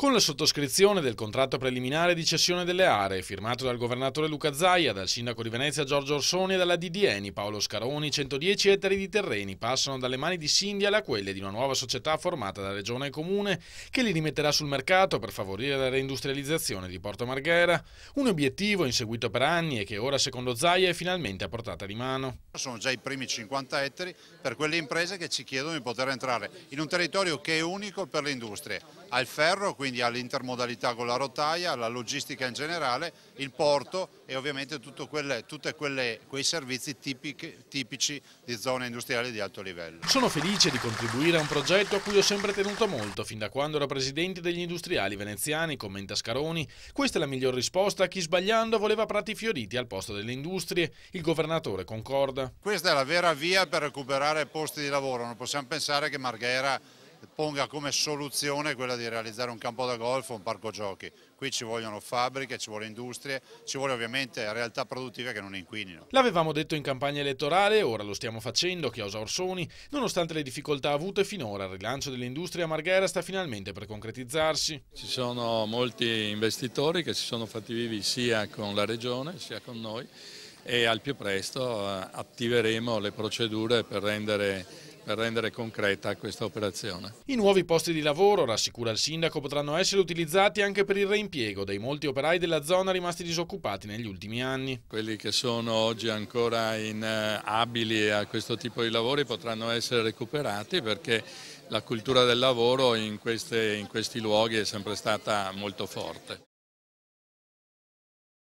Con la sottoscrizione del contratto preliminare di cessione delle aree, firmato dal governatore Luca Zaia, dal sindaco di Venezia Giorgio Orsoni e dalla DDN Paolo Scaroni, 110 ettari di terreni passano dalle mani di Sindial a quelle di una nuova società formata da Regione e Comune, che li rimetterà sul mercato per favorire la reindustrializzazione di Porto Marghera. Un obiettivo inseguito per anni e che ora, secondo Zaia, è finalmente a portata di mano. Sono già i primi 50 ettari per quelle imprese che ci chiedono di poter entrare in un territorio che è unico per le industrie. Al ferro, quindi quindi all'intermodalità con la rotaia, alla logistica in generale, il porto e ovviamente tutti quei servizi tipici, tipici di zone industriali di alto livello. Sono felice di contribuire a un progetto a cui ho sempre tenuto molto, fin da quando ero presidente degli industriali veneziani, commenta Scaroni. Questa è la miglior risposta a chi sbagliando voleva prati fioriti al posto delle industrie. Il governatore concorda. Questa è la vera via per recuperare posti di lavoro, non possiamo pensare che Marghera ponga come soluzione quella di realizzare un campo da golf o un parco giochi. Qui ci vogliono fabbriche, ci vuole industrie, ci vuole ovviamente realtà produttive che non inquinino. L'avevamo detto in campagna elettorale, ora lo stiamo facendo, Chiosa Orsoni. Nonostante le difficoltà avute finora, il rilancio dell'industria a Marghera sta finalmente per concretizzarsi. Ci sono molti investitori che si sono fatti vivi sia con la Regione sia con noi e al più presto eh, attiveremo le procedure per rendere per rendere concreta questa operazione. I nuovi posti di lavoro, rassicura il sindaco, potranno essere utilizzati anche per il reimpiego dei molti operai della zona rimasti disoccupati negli ultimi anni. Quelli che sono oggi ancora in eh, abili a questo tipo di lavori potranno essere recuperati perché la cultura del lavoro in, queste, in questi luoghi è sempre stata molto forte.